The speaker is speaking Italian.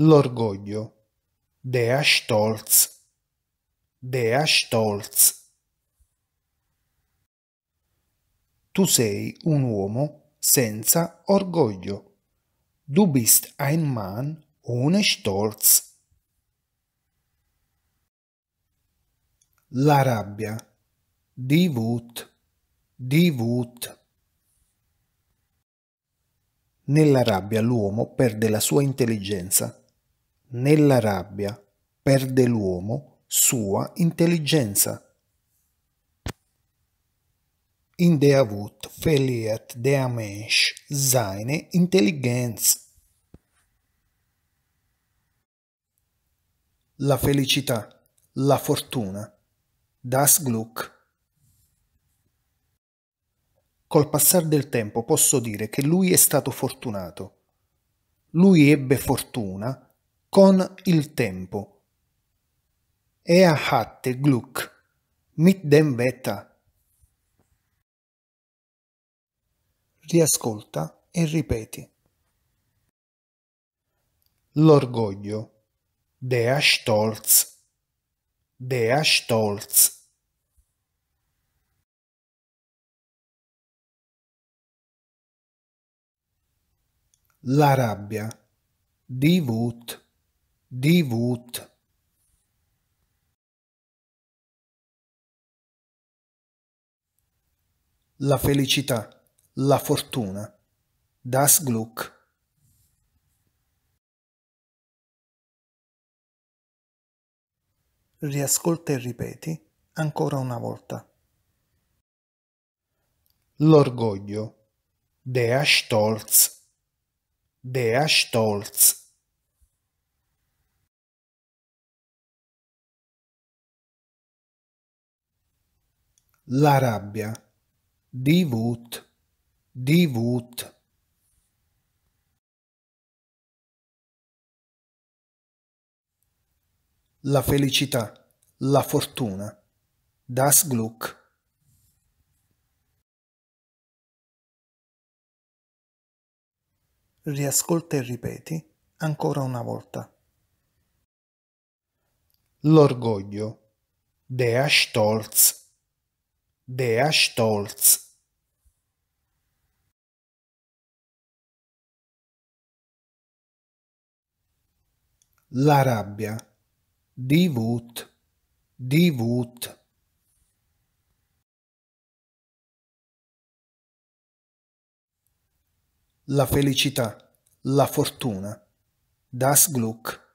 L'orgoglio. Der Stolz. Der Stolz. Tu sei un uomo senza orgoglio. Du bist ein Mann ohne Stolz. La rabbia. Die Wut. Die Wut. Nella rabbia l'uomo perde la sua intelligenza nella rabbia perde l'uomo sua intelligenza. In der Wut verliert der Mensch seine Intelligenz. La felicità, la fortuna, das Glück. Col passare del tempo posso dire che lui è stato fortunato. Lui ebbe fortuna con il tempo. Ea hatte Glück mit dem Wetter. Riascolta e ripeti. L'orgoglio. Der Stolz. Der Stolz. La rabbia. Die Wut di Wood. La felicità, la fortuna. Das Gluck. Riascolta e ripeti ancora una volta. L'orgoglio. Der Stolz. Der Stolz. La rabbia. Di Wood. Di Wood. La felicità. La fortuna. Das Gluck. Riascolta e ripeti ancora una volta. L'orgoglio. Der Stolz. Bea Stolz La rabbia di Wut. di Wut. La felicità, la fortuna. Das Gluck